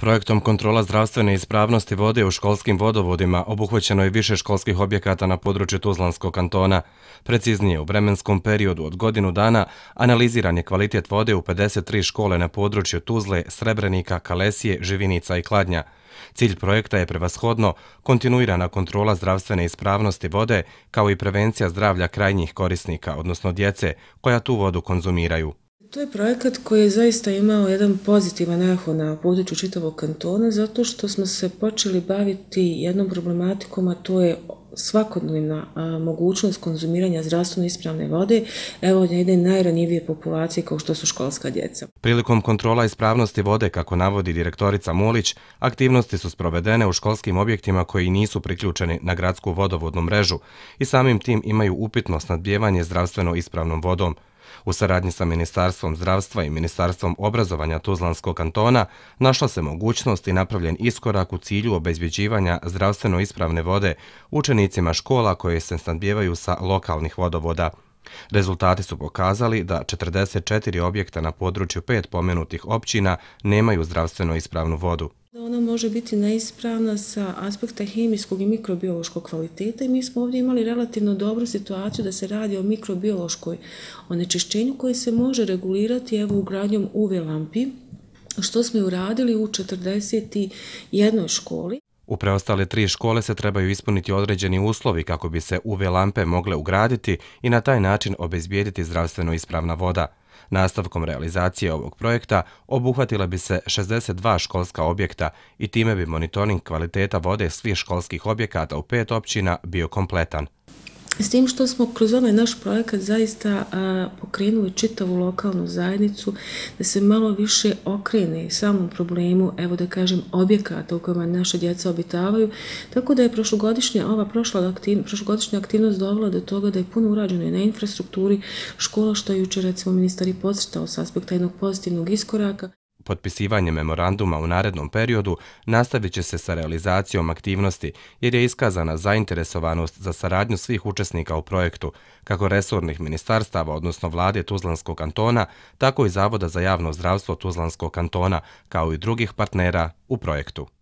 Projektom kontrola zdravstvene ispravnosti vode u školskim vodovodima obuhvaćeno je više školskih objekata na području Tuzlanskog kantona. Preciznije, u vremenskom periodu od godinu dana analiziran je kvalitet vode u 53 škole na području Tuzle, Srebrenika, Kalesije, Živinica i Kladnja. Cilj projekta je prevashodno kontinuirana kontrola zdravstvene ispravnosti vode kao i prevencija zdravlja krajnjih korisnika, odnosno djece, koja tu vodu konzumiraju. To je projekat koji je zaista imao jedan pozitivan eho na području čitavog kantona zato što smo se počeli baviti jednom problematikom, a to je svakodnevna mogućnost konzumiranja zdravstveno ispravne vode, evo od jedne najranjivije populacije kao što su školska djeca. Prilikom kontrola ispravnosti vode, kako navodi direktorica Mulić, aktivnosti su sprovedene u školskim objektima koji nisu priključeni na gradsku vodovodnu mrežu i samim tim imaju upitno snadbjevanje zdravstveno ispravnom vodom. U saradnji sa Ministarstvom zdravstva i Ministarstvom obrazovanja Tuzlanskog kantona našla se mogućnost i napravljen iskorak u cilju obezbjeđivanja zdravstveno ispravne vode učenicima škola koje se snadbijevaju sa lokalnih vodovoda. Rezultati su pokazali da 44 objekta na području pet pomenutih općina nemaju zdravstveno ispravnu vodu. Ona može biti neispravna sa aspekta hemijskog i mikrobiološkog kvaliteta i mi smo ovdje imali relativno dobru situaciju da se radi o mikrobiološkoj onečišćenju koje se može regulirati evo ugradnjom UV lampi što smo uradili u 41. školi. U preostale tri škole se trebaju ispuniti određeni uslovi kako bi se UV lampe mogle ugraditi i na taj način obezbijediti zdravstveno ispravna voda. Nastavkom realizacije ovog projekta obuhvatila bi se 62 školska objekta i time bi monitoring kvaliteta vode svih školskih objekata u pet općina bio kompletan. S tim što smo kroz ovaj naš projekat zaista pokrenuli čitavu lokalnu zajednicu da se malo više okrene samom problemu, evo da kažem, objekata u kojima naše djeca obitavaju, tako da je prošlogodišnja ova prošla aktivnost, prošlogodišnja aktivnost dovela do toga da je puno urađeno i na infrastrukturi škola što je jučer recimo ministar i podsrtao s aspekta jednog pozitivnog iskoraka potpisivanje memoranduma u narednom periodu nastavit će se sa realizacijom aktivnosti jer je iskazana zainteresovanost za saradnju svih učesnika u projektu, kako resornih ministarstava, odnosno vlade Tuzlanskog kantona, tako i Zavoda za javno zdravstvo Tuzlanskog kantona, kao i drugih partnera u projektu.